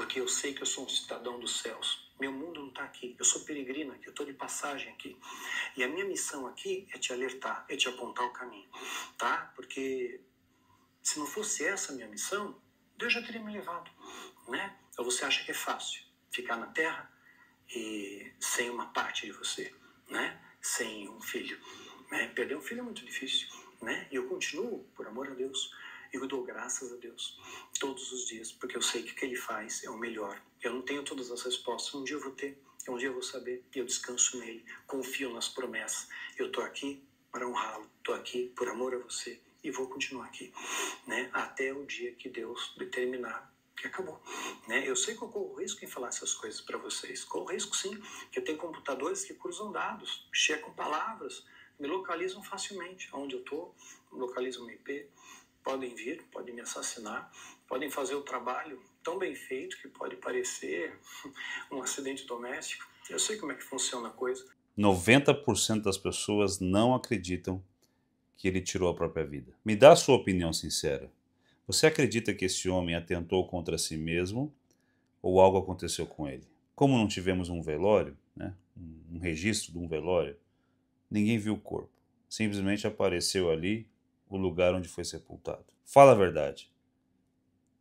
porque eu sei que eu sou um cidadão dos céus. Meu mundo não está aqui, eu sou peregrino aqui, eu estou de passagem aqui. E a minha missão aqui é te alertar, é te apontar o caminho, tá? Porque se não fosse essa a minha missão, Deus já teria me levado, né? Então você acha que é fácil ficar na terra e sem uma parte de você, né? Sem um filho. Né? Perder um filho é muito difícil, né? E eu continuo, por amor a Deus, eu dou graças a Deus todos os dias, porque eu sei que o que Ele faz é o melhor. Eu não tenho todas as respostas, um dia eu vou ter, um dia eu vou saber, e eu descanso nele, confio nas promessas. Eu estou aqui para honrá-lo, estou aqui por amor a você e vou continuar aqui, né? Até o dia que Deus determinar que acabou, né? Eu sei que eu corro risco em falar essas coisas para vocês, corro risco sim, que eu tenho computadores que cruzam dados, checam palavras, me localizam facilmente, onde eu estou, localizam o IP, podem vir, podem me assassinar, podem fazer o trabalho tão bem feito que pode parecer um acidente doméstico. Eu sei como é que funciona a coisa. 90% das pessoas não acreditam que ele tirou a própria vida. Me dá a sua opinião sincera. Você acredita que esse homem atentou contra si mesmo ou algo aconteceu com ele? Como não tivemos um velório, né, um registro de um velório, ninguém viu o corpo. Simplesmente apareceu ali o lugar onde foi sepultado. Fala a verdade.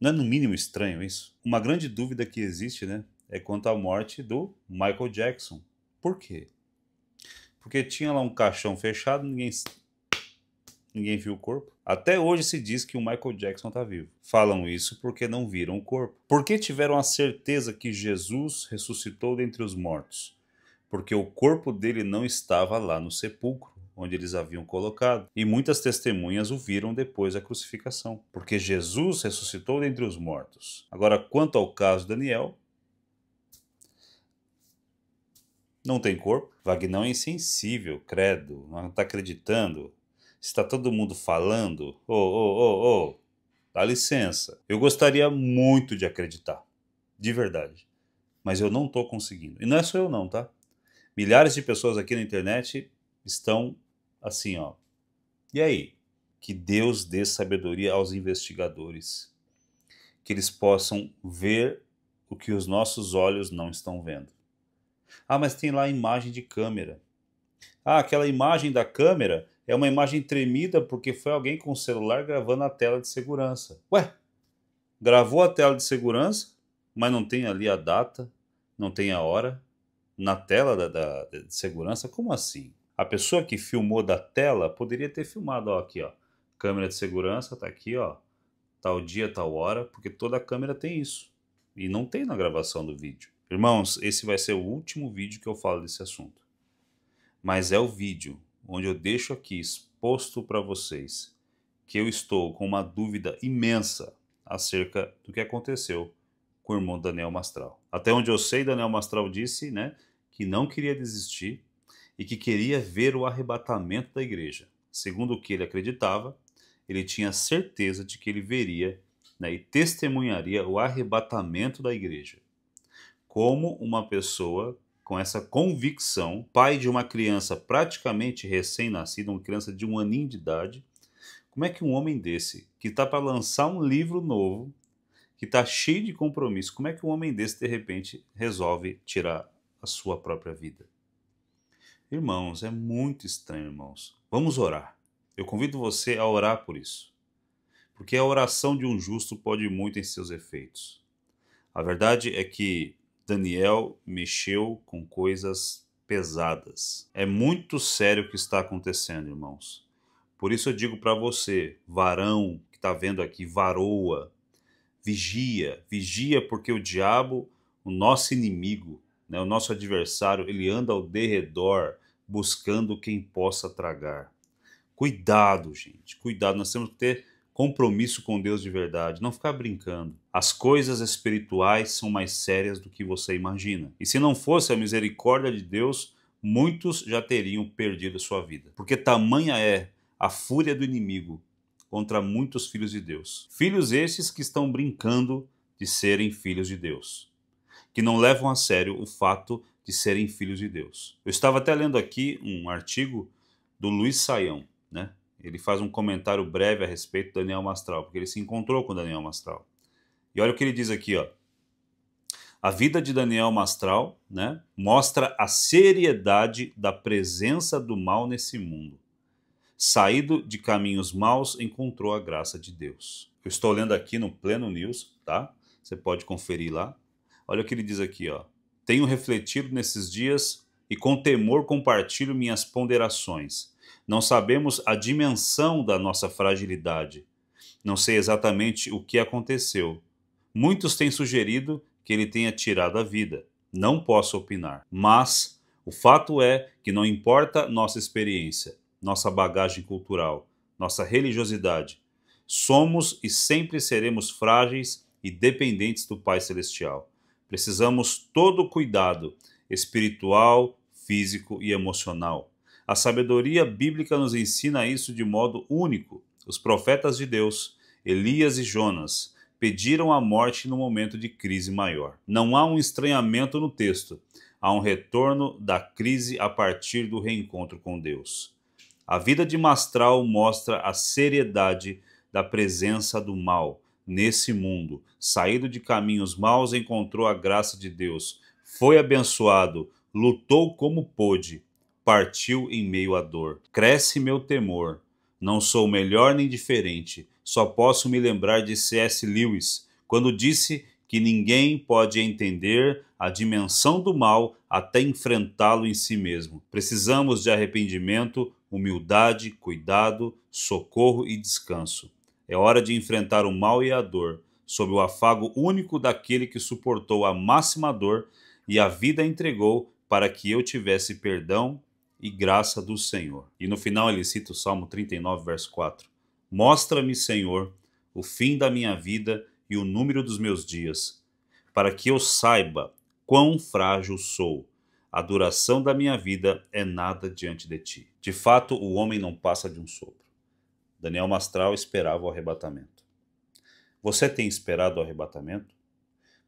Não é no mínimo estranho isso? Uma grande dúvida que existe, né? É quanto à morte do Michael Jackson. Por quê? Porque tinha lá um caixão fechado, ninguém ninguém viu o corpo. Até hoje se diz que o Michael Jackson está vivo. Falam isso porque não viram o corpo. Porque tiveram a certeza que Jesus ressuscitou dentre os mortos? Porque o corpo dele não estava lá no sepulcro onde eles haviam colocado, e muitas testemunhas o viram depois da crucificação, porque Jesus ressuscitou dentre os mortos. Agora, quanto ao caso Daniel, não tem corpo. Vagnão é insensível, credo, não está acreditando. Está todo mundo falando. Ô, ô, ô, ô, dá licença. Eu gostaria muito de acreditar, de verdade, mas eu não estou conseguindo. E não é só eu não, tá? Milhares de pessoas aqui na internet estão assim, ó. E aí? Que Deus dê sabedoria aos investigadores, que eles possam ver o que os nossos olhos não estão vendo. Ah, mas tem lá a imagem de câmera. Ah, aquela imagem da câmera é uma imagem tremida porque foi alguém com o celular gravando a tela de segurança. Ué, gravou a tela de segurança, mas não tem ali a data, não tem a hora na tela da, da de segurança? Como assim? A pessoa que filmou da tela poderia ter filmado, ó, aqui, ó, câmera de segurança tá aqui, ó, tal dia, tal hora, porque toda câmera tem isso. E não tem na gravação do vídeo. Irmãos, esse vai ser o último vídeo que eu falo desse assunto. Mas é o vídeo onde eu deixo aqui exposto para vocês que eu estou com uma dúvida imensa acerca do que aconteceu com o irmão Daniel Mastral. Até onde eu sei, Daniel Mastral disse, né, que não queria desistir, e que queria ver o arrebatamento da igreja. Segundo o que ele acreditava, ele tinha certeza de que ele veria né, e testemunharia o arrebatamento da igreja. Como uma pessoa com essa convicção, pai de uma criança praticamente recém-nascida, uma criança de um aninho de idade, como é que um homem desse, que está para lançar um livro novo, que está cheio de compromisso, como é que um homem desse, de repente, resolve tirar a sua própria vida? Irmãos, é muito estranho, irmãos. Vamos orar. Eu convido você a orar por isso. Porque a oração de um justo pode muito em seus efeitos. A verdade é que Daniel mexeu com coisas pesadas. É muito sério o que está acontecendo, irmãos. Por isso eu digo para você, varão que está vendo aqui, varoa, vigia, vigia porque o diabo, o nosso inimigo, né? O nosso adversário ele anda ao derredor buscando quem possa tragar. Cuidado, gente, cuidado. Nós temos que ter compromisso com Deus de verdade, não ficar brincando. As coisas espirituais são mais sérias do que você imagina. E se não fosse a misericórdia de Deus, muitos já teriam perdido a sua vida. Porque tamanha é a fúria do inimigo contra muitos filhos de Deus. Filhos esses que estão brincando de serem filhos de Deus que não levam a sério o fato de serem filhos de Deus. Eu estava até lendo aqui um artigo do Luiz Saião, né? Ele faz um comentário breve a respeito do Daniel Mastral, porque ele se encontrou com Daniel Mastral. E olha o que ele diz aqui, ó. A vida de Daniel Mastral né, mostra a seriedade da presença do mal nesse mundo. Saído de caminhos maus, encontrou a graça de Deus. Eu estou lendo aqui no Pleno News, tá? Você pode conferir lá. Olha o que ele diz aqui, ó. Tenho refletido nesses dias e com temor compartilho minhas ponderações. Não sabemos a dimensão da nossa fragilidade. Não sei exatamente o que aconteceu. Muitos têm sugerido que ele tenha tirado a vida. Não posso opinar. Mas o fato é que não importa nossa experiência, nossa bagagem cultural, nossa religiosidade. Somos e sempre seremos frágeis e dependentes do Pai Celestial. Precisamos todo cuidado espiritual, físico e emocional. A sabedoria bíblica nos ensina isso de modo único. Os profetas de Deus, Elias e Jonas, pediram a morte no momento de crise maior. Não há um estranhamento no texto, há um retorno da crise a partir do reencontro com Deus. A vida de Mastral mostra a seriedade da presença do mal, nesse mundo. Saído de caminhos maus, encontrou a graça de Deus. Foi abençoado, lutou como pôde, partiu em meio à dor. Cresce meu temor. Não sou melhor nem diferente. Só posso me lembrar de C.S. Lewis, quando disse que ninguém pode entender a dimensão do mal até enfrentá-lo em si mesmo. Precisamos de arrependimento, humildade, cuidado, socorro e descanso. É hora de enfrentar o mal e a dor, sob o afago único daquele que suportou a máxima dor e a vida entregou para que eu tivesse perdão e graça do Senhor. E no final ele cita o Salmo 39, verso 4. Mostra-me, Senhor, o fim da minha vida e o número dos meus dias, para que eu saiba quão frágil sou. A duração da minha vida é nada diante de ti. De fato, o homem não passa de um sopro. Daniel Mastral esperava o arrebatamento. Você tem esperado o arrebatamento?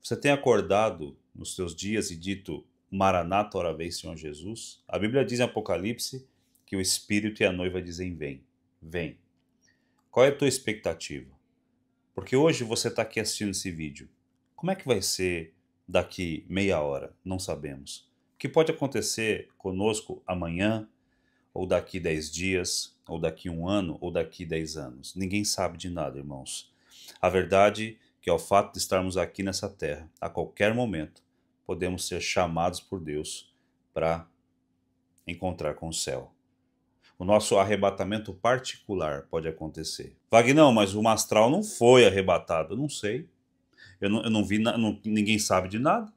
Você tem acordado nos seus dias e dito: Maranata, ora vem, Senhor Jesus? A Bíblia diz em Apocalipse que o Espírito e a noiva dizem: Vem, vem. Qual é a tua expectativa? Porque hoje você está aqui assistindo esse vídeo. Como é que vai ser daqui meia hora? Não sabemos. O que pode acontecer conosco amanhã, ou daqui dez dias, ou daqui um ano, ou daqui dez anos. Ninguém sabe de nada, irmãos. A verdade é que é o fato de estarmos aqui nessa terra, a qualquer momento, podemos ser chamados por Deus para encontrar com o céu. O nosso arrebatamento particular pode acontecer. Vagnão, mas o astral não foi arrebatado. Eu não sei. Eu não, eu não vi, não, ninguém sabe de nada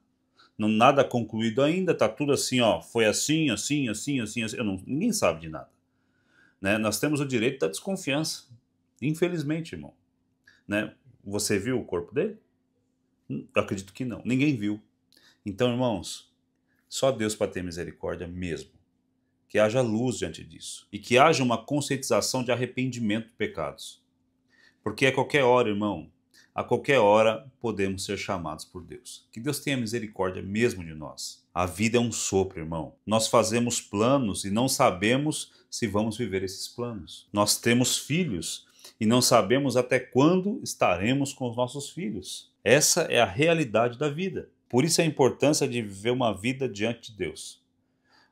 não, nada concluído ainda, tá tudo assim, ó, foi assim, assim, assim, assim, assim. Não, ninguém sabe de nada. Né? Nós temos o direito da desconfiança, infelizmente, irmão. Né? Você viu o corpo dele? Hum, eu acredito que não, ninguém viu. Então, irmãos, só Deus para ter misericórdia mesmo. Que haja luz diante disso e que haja uma conscientização de arrependimento de pecados. Porque a qualquer hora, irmão, a qualquer hora podemos ser chamados por Deus. Que Deus tenha misericórdia mesmo de nós. A vida é um sopro, irmão. Nós fazemos planos e não sabemos se vamos viver esses planos. Nós temos filhos e não sabemos até quando estaremos com os nossos filhos. Essa é a realidade da vida. Por isso a importância de viver uma vida diante de Deus.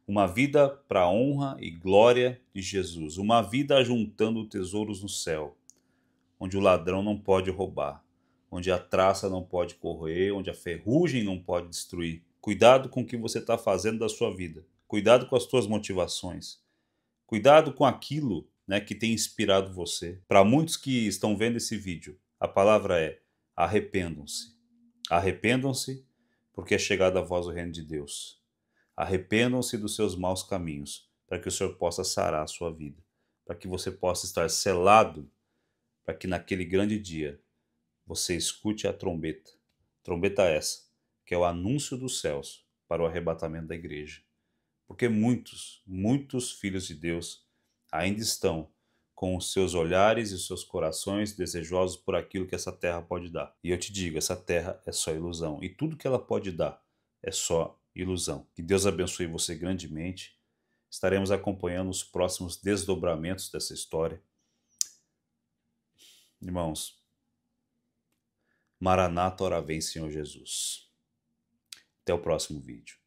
Uma vida para a honra e glória de Jesus. Uma vida ajuntando tesouros no céu, onde o ladrão não pode roubar onde a traça não pode correr, onde a ferrugem não pode destruir. Cuidado com o que você está fazendo da sua vida. Cuidado com as suas motivações. Cuidado com aquilo né, que tem inspirado você. Para muitos que estão vendo esse vídeo, a palavra é arrependam-se. Arrependam-se, porque é chegada a voz do reino de Deus. Arrependam-se dos seus maus caminhos, para que o Senhor possa sarar a sua vida, para que você possa estar selado, para que naquele grande dia você escute a trombeta. Trombeta essa, que é o anúncio dos céus para o arrebatamento da igreja. Porque muitos, muitos filhos de Deus ainda estão com os seus olhares e os seus corações desejosos por aquilo que essa terra pode dar. E eu te digo, essa terra é só ilusão e tudo que ela pode dar é só ilusão. Que Deus abençoe você grandemente. Estaremos acompanhando os próximos desdobramentos dessa história. Irmãos, Maranata, ora vem, Senhor Jesus. Até o próximo vídeo.